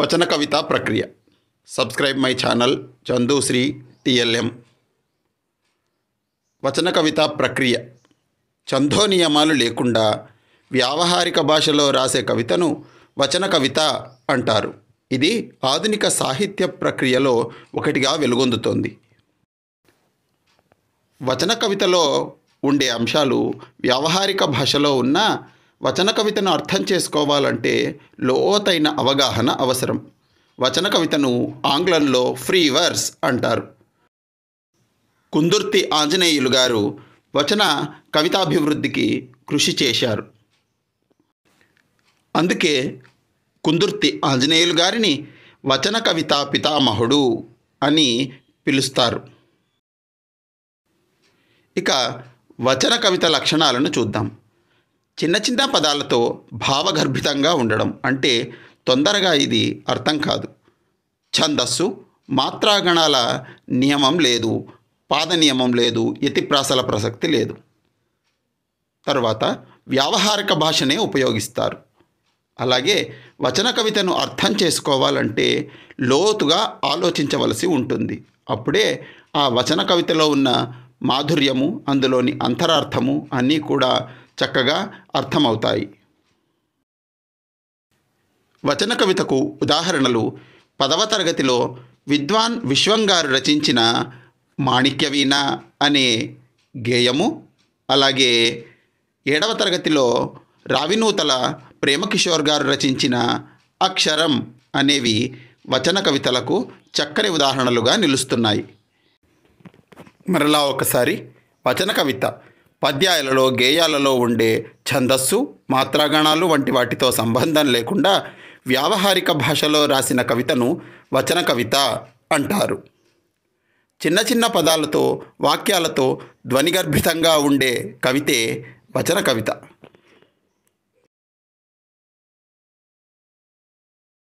వచన కవిత ప్రక్రియ subscribe my channel Chandusri TLM వచన కవిత ప్రక్రియ చందో నియమాలు లేకుండా వ్యావహారిక భాషలో రాసే కవితను వచన కవిత అంటారు ఇది ఆధునిక సాహిత్య ప్రక్రియలో ఒకటిగా వెలుగొందుతోంది వచన కవితలో ఉండే అంశాలు వ్యావహారిక భాషలో ఉన్న వచన కవితను అర్థం చేసుకోవాలంటే లోతైన అవగాహన అవసరం వచన కవితను ఆంగ్లంలో ఫ్రీ వర్స్ అంటారు కుందుర్తి ఆంజనేయులు గారు వచన కవితాభివృద్ధికి కృషి చేశారు అందుకే కుందుర్తి ఆంజనేయులు గారిని వచన కవిత పితామహుడు అని పిలుస్తారు ఇక వచన కవిత లక్షణాలను చూద్దాం చిన్న చిన్న పదాలతో భావగర్భితంగా ఉండడం అంటే తొందరగా ఇది అర్థం కాదు ఛందస్సు మాత్రాగణాల నియమం లేదు పాద నియమం లేదు ఎతిప్రాసల ప్రసక్తి లేదు తర్వాత వ్యావహారిక భాషనే ఉపయోగిస్తారు అలాగే వచన కవితను అర్థం చేసుకోవాలంటే లోతుగా ఆలోచించవలసి ఉంటుంది అప్పుడే ఆ వచన కవితలో ఉన్న మాధుర్యము అందులోని అంతరార్థము అన్నీ కూడా చక్కగా అర్థమవుతాయి వచన కవితకు ఉదాహరణలు పదవ తరగతిలో విద్వాన్ విశ్వంగారు రచించిన మాణిక్యవీణ అనే గేయము అలాగే ఏడవ తరగతిలో రావినూతల ప్రేమకిషోర్ గారు రచించిన అక్షరం అనేవి వచన కవితలకు చక్కని ఉదాహరణలుగా నిలుస్తున్నాయి మరలా ఒకసారి వచన కవిత పద్యాలలో గేయాలలో ఉండే ఛందస్సు మాత్రాగణాలు వంటి వాటితో సంబంధం లేకుండా వ్యావహారిక భాషలో రాసిన కవితను వచన కవిత అంటారు చిన్న చిన్న పదాలతో వాక్యాలతో ధ్వనిగర్భితంగా ఉండే కవితే వచన కవిత